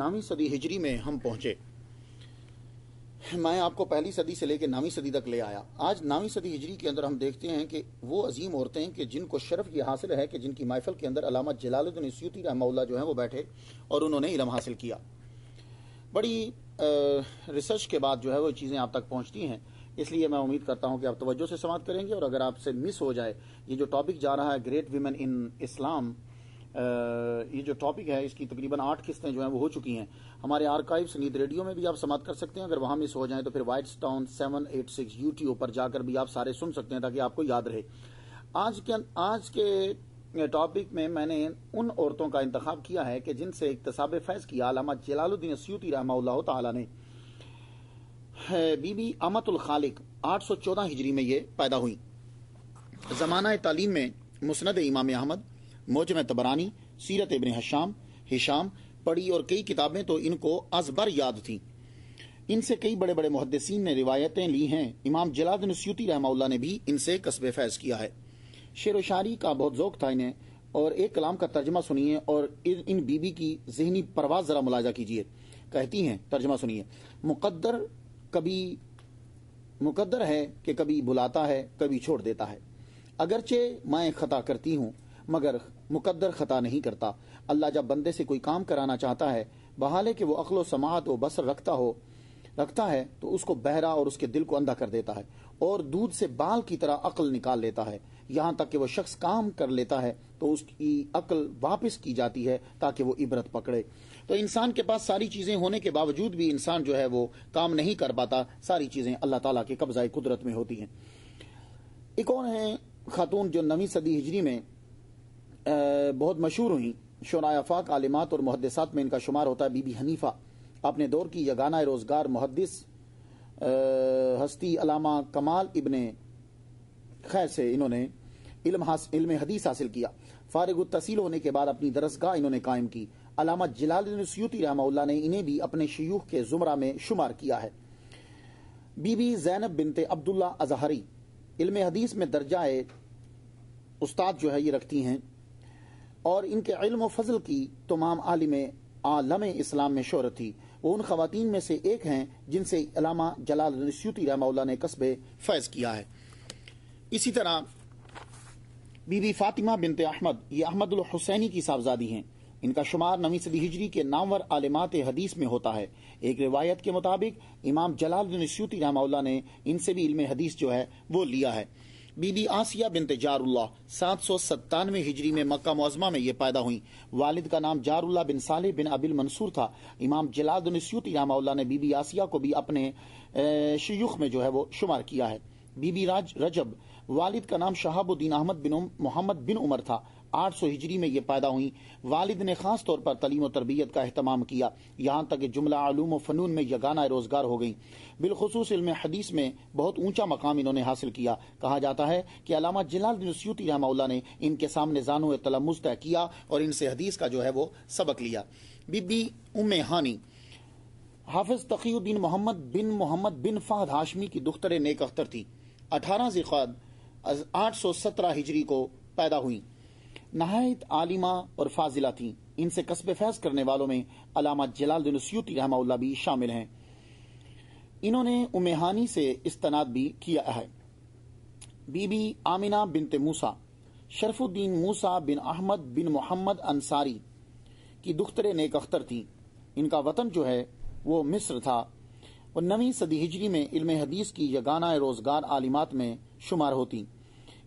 नौवीं सदी हिजरी में हम पहुंचे मैं आपको पहली सदी से लेकर नौवीं सदी तक ले आया आज नौवीं सदी हिजरी के अंदर हम देखते हैं कि वो अजीम औरतें कि जिनको शर्फ ये हासिल है कि जिनकी माइफल के अंदर अलामत जलालुद्दीन सूती रहमाउल्ला जो है वो बैठे और उन्होंने इलम हासिल किया बड़ी आ, रिसर्च के बाद जो है वो चीज़ें आप तक पहुँचती हैं इसलिए मैं उम्मीद करता हूँ कि आप तवज्जो से समाप्त करेंगे और अगर आपसे मिस हो जाए ये जो टॉपिक जा रहा है ग्रेट वीमेन इन इस्लाम ये जो टॉपिक है इसकी तकरीबन आठ किस्तें जो हैं वो हो चुकी हैं हमारे आर्काइव संगीत रेडियो में भी आप समाप्त कर सकते हैं अगर वहाँ मिस हो जाए तो फिर White Town seven eight six YouTube पर जाकर भी आप सारे सुन सकते हैं ताकि आपको याद रहे आज के आज के टॉपिक में मैंने उन औरतों का इंतखब किया है कि जिनसे इकतसाब फैज किया अलामा जलालुद्दीन सूती रहा ने बीबी अमतुल खालिक आठ सौ चौदह हिजरी में ये पैदा हुई जमाना तालीम में मुस्नद इमाम अहमद मोजम तबरानी सीरत इबन हशाम हिशाम पढ़ी और कई किताबें तो इनको अजबर याद थी इनसे कई बड़े बड़े मुहदसिन ने रिवायतें ली हैं इमाम जलाद नस्यूती रहमा ने भी इनसे कस्ब फैज किया है शेर व का बहुत जोक था इन्हें और एक कलाम का तर्जमा सुनिए और इन बीबी की जहनी परवाज जरा मुलाजा कीजिए कहती हैं तर्जमा सुनिए मुकद्दर कभी मुकद्दर है कि कभी बुलाता है कभी छोड़ देता है अगरचे मैं खता करती हूँ मगर मुकद्दर ख़ता नहीं करता अल्लाह जब बंदे से कोई काम कराना चाहता है बहाले कि वो अकलो समात व बसर रखता हो रखता है तो उसको बहरा और उसके दिल को अंधा कर देता है और दूध से बाल की तरह अकल निकाल लेता है यहां तक कि वह शख्स काम कर लेता है तो उसकी अकल वापस की जाती है ताकि वो इबरत पकड़े तो इंसान के पास सारी चीज़ें होने के बावजूद भी इंसान जो है वो काम नहीं कर पाता सारी चीज़ें अल्लाह ताला के कब्ज़ा कुदरत में होती हैं एक और है खातून जो नवी सदी हिजरी में बहुत मशहूर हुई आफाक आलिमात और मुहदसात में इनका शुमार होता है बीबी हनीफा अपने दौर की यगाना रोज़गार मुहदस हस्ती अलामा कमाल इबन खैर से इन्होंने इल्म इल्म हदीस हासिल किया फारग तसील होने के बाद अपनी दरसगाह इन्होंने कायम की अलामा जलाल सूती रहमा ने इन्हें भी अपने शयूख के जुमरा में शुमार किया है बीबी जैनब बिनते अब्दुल्ला अजहरी इल्म हदीस में दर्जाए उस्ताद जो है ये रखती हैं और इनके इल्म फजल की तमाम आलिम आलम इस्लाम में शोहरत थी वो उन खातन में से एक हैं जिनसे अलामा जलाल नस्यूती रामाउल्ला ने कस्बे फैज़ किया है इसी तरह बीबी फातिमा बिनते अहमद ये अहमदुल हुसैनी की साहबजादी हैं इनका शुमार नवी सदी हिजरी के नामवर आलिमात हदीस में होता है एक रिवायत के मुताबिक इमाम जलाल नस्यूती ने इनसे भी इल्म हदीस जो है वो लिया है बीबी आसिया बिनते जारुल्ला सात सौ सत्तानवे हिजरी में मक्का मौजमा में ये पैदा हुई वालिद का नाम जारुल्ला बिन साले बिन अबिल मंसूर था इमाम जलादनस्यूती रामाउल्ला ने बीबी आसिया को भी अपने शयुख में जो है वो शुमार किया है बीबी राज रजब वालिद का नाम शहाबुद्दीन अहमद बिन मोहम्मद बिन उमर था 800 हिजरी में ये पैदा हुई वालिद ने खास तौर पर तलीम और तरबियत का अहतमाम किया यहाँ तक जुमला आलूम फ़नून में यगाना रोज़गार हो गई बिलखसूस इलम हदीस में बहुत ऊंचा मकाम इन्होंने हासिल किया कहा जाता है कि अलामा जलाल सूती रहमौला ने इनके सामने जानो तलमुज तय किया और इनसे हदीस का जो है वो सबक लिया बीबी उम हानी हाफिज तकीउद्दीन मोहम्मद बिन मोहम्मद बिन फ़ाहद हाशमी की दुख्तर नेक अख्तर थी अठारह जिकाद 817 हिजरी को पैदा हुई नहायत आलिमा और फाजिला थी इनसे कस्ब फैज करने वालों में अलामा जलालुद्दीन सयूती रहमा भी शामिल हैं इन्होंने उमेहानी से इस्तनाद भी किया है बीबी आमिना बिनते मूसा शरफुद्दीन मूसा बिन अहमद बिन मोहम्मद अंसारी की दुख्तरे नेक अख्तर थी इनका वतन जो है वो मिस्र था और नवी सदी हिजरी में इल्म हदीस की यगाना रोजगार आलिमात में शुमार होती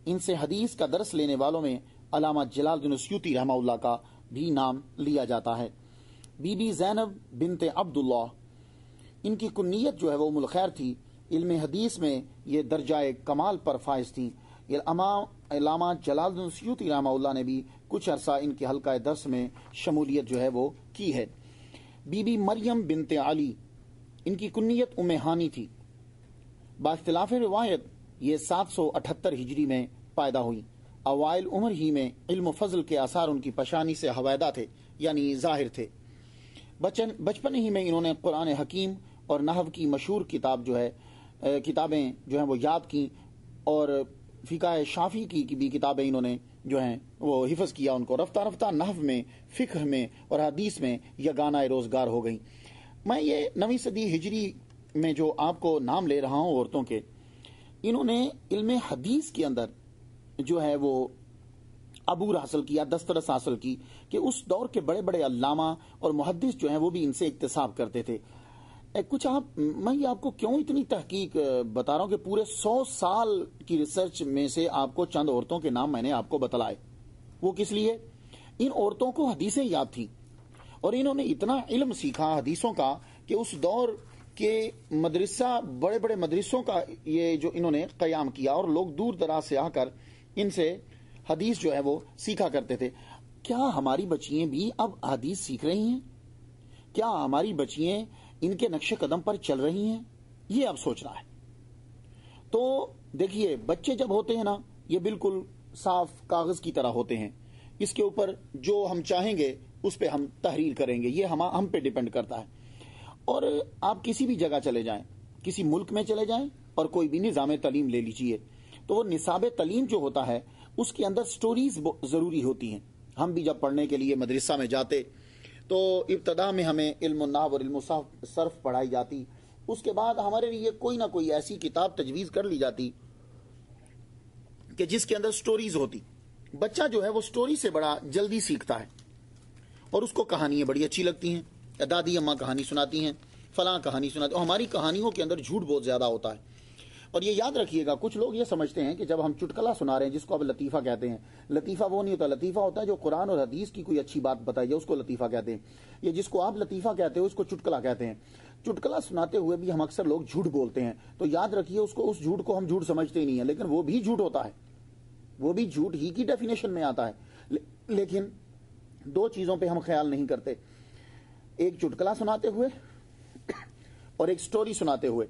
इनसे हदीस का दर्श लेने वालों में अलामा जलालुद्दीन सयूती रहमाउल्ला का भी नाम लिया जाता है बीबी जैनब बिनते अब्दुल्ला इनकी कुन्नीत जो है वो मुलखैर थी इल्म हदीस में ये दर्जाए कमाल पर फायज थी अलामा जलालुद्दीन सयूती रहमाउल्ला ने भी कुछ अरसा इनके हल्का दर्स में शमूलियत जो है वो की है बीबी मरियम बिनते अली इनकी कुन्नीत उम्मेहानी थी बाख्तलाफ रिवायत ये 778 हिजरी में पैदा हुई अवाइल उम्र ही में इल्म फजल के आसार उनकी पशानी से हवैदा थे यानी जाहिर थे बचन बचपन ही में इन्होंने कुरान हकीम और नहव की मशहूर किताब जो है किताबें जो हैं वो याद की और फ़िका शाफी की की भी किताबें इन्होंने जो हैं वो हिफज किया उनको रफ्तार रफ्तार नहव में फ़िक्र में और हदीस में यगाना रोज़गार हो गई मैं ये नवी सदी हिजरी में जो आपको नाम ले रहा हूँ औरतों के इन्होंने इल्म हदीस के अंदर जो है वो अबूर हासिल किया दस्तरस हासिल की कि उस दौर के बड़े बड़े अलामा और मुहदस जो है वो भी इनसे इकतसाब करते थे कुछ आप मैं आपको क्यों इतनी तहकीक बता रहा हूं कि पूरे सौ साल की रिसर्च में से आपको चंद औरतों के नाम मैंने आपको बतलाए वो किस लिए इन औरतों को हदीसें याद थी और इन्होंने इतना इल्म सीखा हदीसों का कि उस दौर कि मदरसा बड़े बड़े मदरसों का ये जो इन्होंने क्याम किया और लोग दूर दराज से आकर इनसे हदीस जो है वो सीखा करते थे क्या हमारी बच्चियां भी अब हदीस सीख रही हैं क्या हमारी बच्चियां इनके नक्शे कदम पर चल रही हैं ये अब सोचना है तो देखिए बच्चे जब होते हैं ना ये बिल्कुल साफ कागज की तरह होते हैं इसके ऊपर जो हम चाहेंगे उस पर हम तहरीर करेंगे ये हम हम पे डिपेंड करता है और आप किसी भी जगह चले जाएं किसी मुल्क में चले जाएं और कोई भी निज़ाम तलीम ले लीजिए तो वो निसाब तलीम जो होता है उसके अंदर स्टोरीज ज़रूरी होती हैं हम भी जब पढ़ने के लिए मदरसा में जाते तो इब्तदा में हमें इल्मनाव और इल्म सर्फ पढ़ाई जाती उसके बाद हमारे लिए कोई ना कोई ऐसी किताब तजवीज़ कर ली जाती कि जिसके अंदर स्टोरीज होती बच्चा जो है वो स्टोरी से बड़ा जल्दी सीखता है और उसको कहानियां बड़ी अच्छी लगती हैं दादी अम्मा कहानी सुनाती हैं फला कहानी सुनाती और हमारी कहानियों के अंदर झूठ बहुत ज़्यादा होता है और ये याद रखिएगा कुछ लोग ये समझते हैं कि जब हम चुटकला सुना रहे हैं जिसको अब लतीफ़ा कहते हैं लतीफ़ा वो नहीं होता लतीफ़ा होता है जो कुरान और हदीस की कोई अच्छी बात बताई जाए उसको लतीफ़ा कहते हैं ये जिसको आप लतीफ़ा कहते हो उसको चुटकला कहते हैं चुटकला सुनाते हुए भी हम अक्सर लोग झूठ बोलते हैं तो याद रखिए उसको उस झूठ को हम झूठ समझते ही नहीं है लेकिन वो भी झूठ होता है वो भी झूठ ही की डेफिनेशन में आता है लेकिन दो चीज़ों पर हम ख्याल नहीं करते एक चुटकला सुनाते हुए और एक स्टोरी सुनाते हुए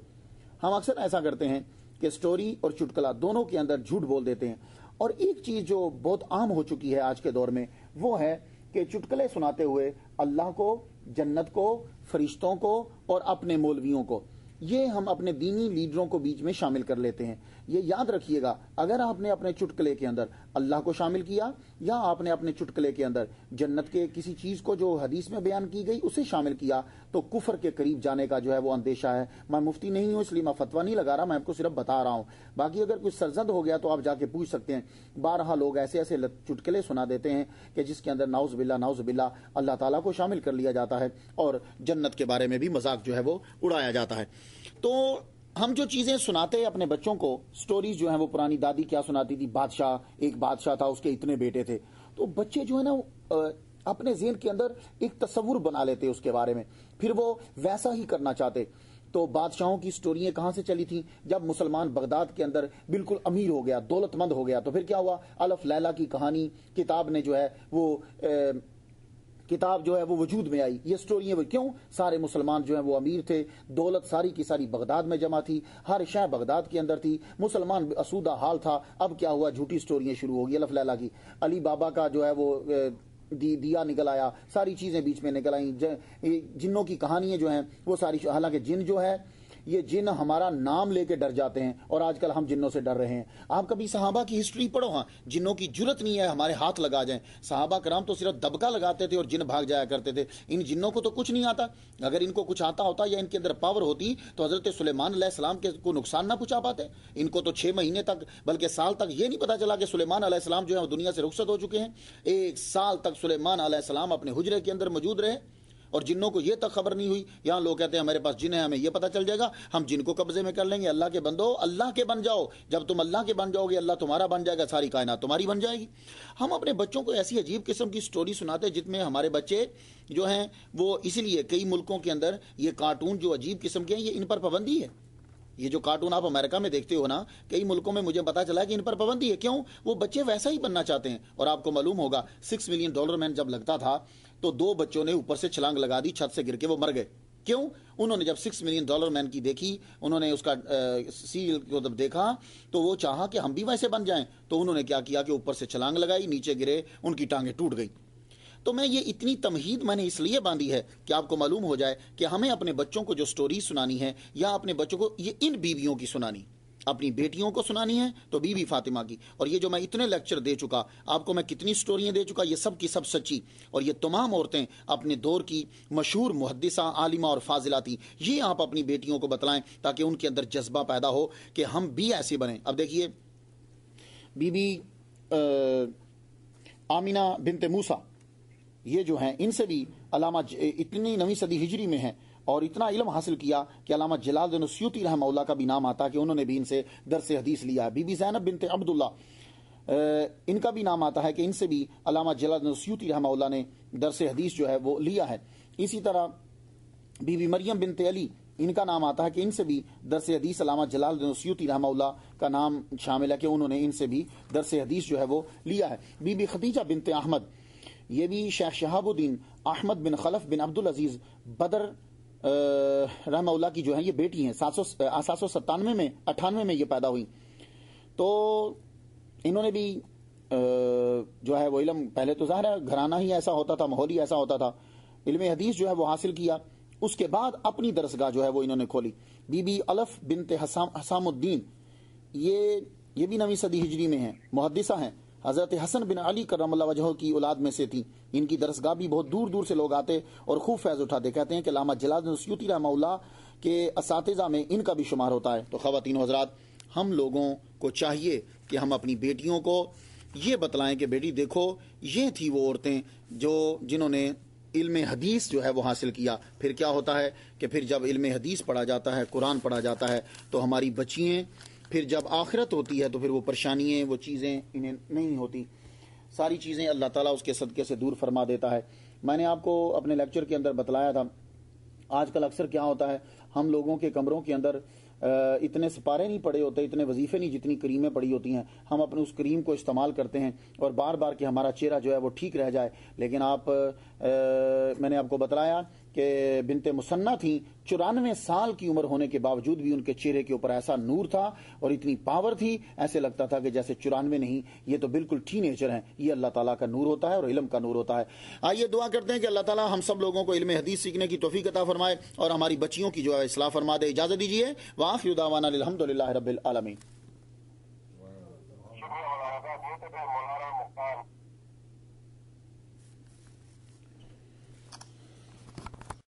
हम अक्सर ऐसा करते हैं कि स्टोरी और चुटकला दोनों के अंदर झूठ बोल देते हैं और एक चीज जो बहुत आम हो चुकी है आज के दौर में वो है कि चुटकले सुनाते हुए अल्लाह को जन्नत को फरिश्तों को और अपने मौलवियों को ये हम अपने दीनी लीडरों को बीच में शामिल कर लेते हैं ये याद रखिएगा अगर आपने अपने चुटकले के अंदर अल्लाह को शामिल किया या आपने अपने चुटकले के अंदर जन्नत के किसी चीज को जो हदीस में बयान की गई उसे शामिल किया तो कुफर के करीब जाने का जो है वो अंदेशा है मैं मुफ्ती नहीं हूं इसलिए मैं फतवा नहीं लगा रहा मैं आपको सिर्फ बता रहा हूं बाकी अगर कुछ सरजद हो गया तो आप जाके पूछ सकते हैं बारहा लोग ऐसे ऐसे चुटकले सुना देते हैं कि जिसके अंदर नाउज बिल्ला नाउज बिल्ला अल्लाह तला को शामिल कर लिया जाता है और जन्नत के बारे में भी मजाक जो है वो उड़ाया जाता है तो हम जो चीजें सुनाते हैं अपने बच्चों को स्टोरीज जो है वो पुरानी दादी क्या सुनाती थी बादशाह एक बादशाह था उसके इतने बेटे थे तो बच्चे जो है ना अपने जेन के अंदर एक तस्वुर बना लेते उसके बारे में फिर वो वैसा ही करना चाहते तो बादशाहों की स्टोरियां कहां से चली थी जब मुसलमान बगदाद के अंदर बिल्कुल अमीर हो गया दौलतमंद हो गया तो फिर क्या हुआ अलफ लैला की कहानी किताब ने जो है वो किताब जो है वो वजूद में आई ये स्टोरी है वो क्यों सारे मुसलमान जो हैं वो अमीर थे दौलत सारी की सारी बगदाद में जमा थी हर शह बगदाद के अंदर थी मुसलमान असूदा हाल था अब क्या हुआ झूठी स्टोरियाँ शुरू हो गई अल्फ की अली बाबा का जो है वो दी, दिया निकल आया सारी चीजें बीच में निकल आई जिन्नों की कहानियां जो हैं वो सारी हालांकि जिन जो है ये जिन हमारा नाम लेके डर जाते हैं और आजकल हम जिन्नों से डर रहे हैं आप कभी सहाबा की हिस्ट्री पढ़ो हाँ जिन्हों की जरूरत नहीं है हमारे हाथ लगा जाए सहाबा कराम तो सिर्फ दबका लगाते थे और जिन भाग जाया करते थे इन जिन्हों को तो कुछ नहीं आता अगर इनको कुछ आता होता या इनके अंदर पावर होती तो हजरत सुलेमान सलाम के को नुकसान ना पहुंचा पाते इनको तो छह महीने तक बल्कि साल तक ये नहीं पता चला कि सुलेमान सलाम जो है दुनिया से रुखसत हो चुके हैं एक साल तक सुलेमान सलाम अपने हुजरे के अंदर मौजूद रहे और जिनों को ये तक खबर नहीं हुई यहाँ लोग कहते हैं हमारे पास जिन है हमें यह पता चल जाएगा हम जिनको कब्जे में कर लेंगे अल्लाह के बंदो अल्लाह के बन जाओ जब तुम अल्लाह के बन जाओगे अल्लाह तुम्हारा बन जाएगा सारी कायनात तुम्हारी बन जाएगी हम अपने बच्चों को ऐसी अजीब किस्म की स्टोरी सुनाते हैं जिसमें हमारे बच्चे जो हैं वो इसलिए कई मुल्कों के अंदर ये कार्टून जो अजीब किस्म के हैं ये इन पर पाबंदी है ये जो कार्टून आप अमेरिका में देखते हो ना कई मुल्कों में मुझे पता चला कि इन पर पाबंदी है क्यों वो बच्चे वैसा ही बनना चाहते हैं और आपको मालूम होगा सिक्स मिलियन डॉलर मैन जब लगता था तो दो बच्चों ने ऊपर से छलांग लगा दी छत से गिर के वो मर गए क्यों उन्होंने जब सिक्स मिलियन डॉलर मैन की देखी उन्होंने उसका सील को जब देखा तो वो चाहा कि हम भी वैसे बन जाएं तो उन्होंने क्या किया कि ऊपर से छलांग लगाई नीचे गिरे उनकी टांगे टूट गई तो मैं ये इतनी तमहीद मैंने इसलिए बांधी है कि आपको मालूम हो जाए कि हमें अपने बच्चों को जो स्टोरी सुनानी है या अपने बच्चों को ये इन बीवियों की सुनानी अपनी बेटियों को सुनानी है तो बीवी फातिमा की और ये जो मैं इतने लेक्चर दे चुका आपको मैं कितनी स्टोरियाँ दे चुका ये सब की सब सच्ची और ये तमाम औरतें अपने दौर की मशहूर मुहदसा आलिमा और फाजिला थी ये आप अपनी बेटियों को बतलाएं ताकि उनके अंदर जज्बा पैदा हो कि हम भी ऐसे बने अब देखिए बीबी आमिना बिनते मूसा ये जो हैं इनसे भी अलामा इतनी नवी सदी हिजरी में है और इतना इलम हासिल किया कि अलामा जलाल सूती रहमल्ला का भी नाम आता कि उन्होंने भी इनसे दरस हदीस लिया है बीबी जैनब बिनते अब्दुल्ला इनका भी नाम आता है कि इनसे भी अलामा जलाल सूती रहमल्ला ने दरस हदीस जो है वो लिया है इसी तरह बीबी मरियम बिनते अली इनका नाम आता है कि इनसे भी दरस हदीस अलामा जलाल सयूती रहमल्ला का नाम शामिल है कि उन्होंने इनसे भी दरस हदीस जो है वो लिया है बीबी खतीजा बिनते अहमद ये भी शेख शहाबुद्दीन अहमद बिन खलफ बिन अब्दुल अजीज बदर रहमौला की जो है ये बेटी हैं सात सौ सात सौ सत्तानवे में अठानवे में ये पैदा हुई तो इन्होंने भी आ, जो है वो इलम पहले तो ज़ाहिर है घराना ही ऐसा होता था माहौल ही ऐसा होता था इलम हदीस जो है वो हासिल किया उसके बाद अपनी दरसगाह जो है वो इन्होंने खोली बीबी अलफ बिनते हसाम हसामुद्दीन ये ये भी नवी सदी हिजरी में है मुहदसा हैं हज़रत हसन बिन अली करम वजह की औलाद में से थी इनकी दरसगाह भी बहुत दूर दूर से लोग आते और खूब फैज़ उठाते कहते हैं कि लामा जलादूती रामा के इसातजा में इनका भी शुमार होता है तो खातिन हजरात हम लोगों को चाहिए कि हम अपनी बेटियों को ये बतलाएं कि बेटी देखो ये थी वो औरतें जो जिन्होंने इल्म हदीस जो है वो हासिल किया फिर क्या होता है कि फिर जब इल्म हदीस पढ़ा जाता है कुरान पढ़ा जाता है तो हमारी बच्चियाँ फिर जब आखिरत होती है तो फिर वो परेशानियाँ वो चीज़ें इन्हें नहीं होती सारी चीज़ें अल्लाह ताला उसके सदक़े से दूर फरमा देता है मैंने आपको अपने लेक्चर के अंदर बतलाया था आजकल अक्सर क्या होता है हम लोगों के कमरों के अंदर इतने सपारे नहीं पड़े होते इतने वजीफे नहीं जितनी क्रीमें पड़ी होती हैं हम अपने उस क्रीम को इस्तेमाल करते हैं और बार बार कि हमारा चेहरा जो है वो ठीक रह जाए लेकिन आप आ, मैंने आपको बताया के बिनते मुसन्ना थी चौरानवे साल की उम्र होने के बावजूद भी उनके चेहरे के ऊपर ऐसा नूर था और इतनी पावर थी ऐसे लगता था कि जैसे चौरानवे नहीं ये तो बिल्कुल टीन एजर है ये अल्लाह ताला का नूर होता है और इलम का नूर होता है आइए दुआ करते हैं कि अल्लाह ताला हम सब लोगों को इल्म हदीस सीखने की तोफ़ी कता फरमाए और हमारी बच्चियों की जो है इस्लाह फरमा दे इजाज़त दीजिए वाफ़ युदावाना रबी